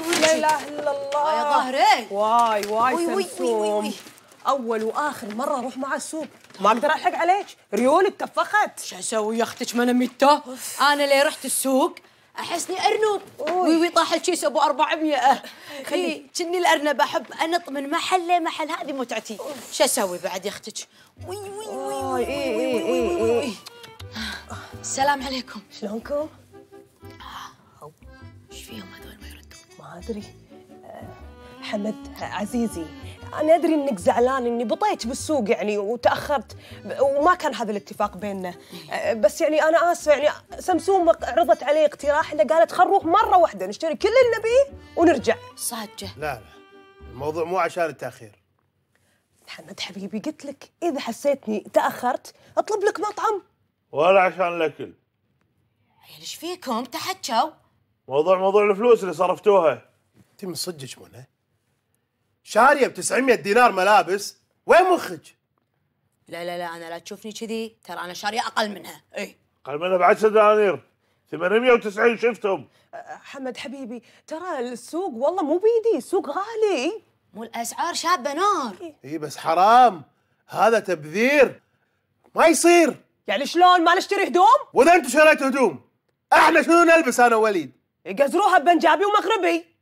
لا اله الا الله يا ظهري واي واي سمسوم اول واخر مره اروح مع السوق ما اقدر الحق عليك ريولك تفخت شو اسوي يا اختك ما انا ميته انا اللي رحت السوق احسني ارنب وي طاح الكيس ابو 400 خلي كني الارنب احب انط من محل لمحل هذه متعتي شو اسوي بعد يا اختك وي وي وي وي آه، إيه، وي وي إيه، إيه. وي السلام عليكم شلونكم ما أدري آه، حمد عزيزي أنا أدري إنك زعلان إني بطيت بالسوق يعني وتأخرت وما كان هذا الاتفاق بيننا آه، بس يعني أنا آسفة يعني سمسوم عرضت علي اقتراح انها قالت خل نروح مرة واحدة نشتري كل اللي نبيه ونرجع صادقة لا لا الموضوع مو عشان التأخير محمد حبيبي قلت لك إذا حسيتني تأخرت أطلب لك مطعم ولا عشان الأكل يعني ايش فيكم تحكوا موضوع موضوع الفلوس اللي صرفتوها انت من صدقك منى شاريه ب 900 دينار ملابس وين مخك؟ لا لا لا انا لا تشوفني كذي ترى انا شاريه اقل منها اي اقل منها بعد دنانير 890 شفتهم أه، أه، حمد حبيبي ترى السوق والله مو بيدي السوق غالي مو الاسعار شابه نار إيه. اي بس حرام هذا تبذير ما يصير يعني شلون ما نشتري هدوم؟ واذا انتم شريتوا هدوم احنا شنو نلبس انا ووليد؟ يجزروها بنجابي ومغربي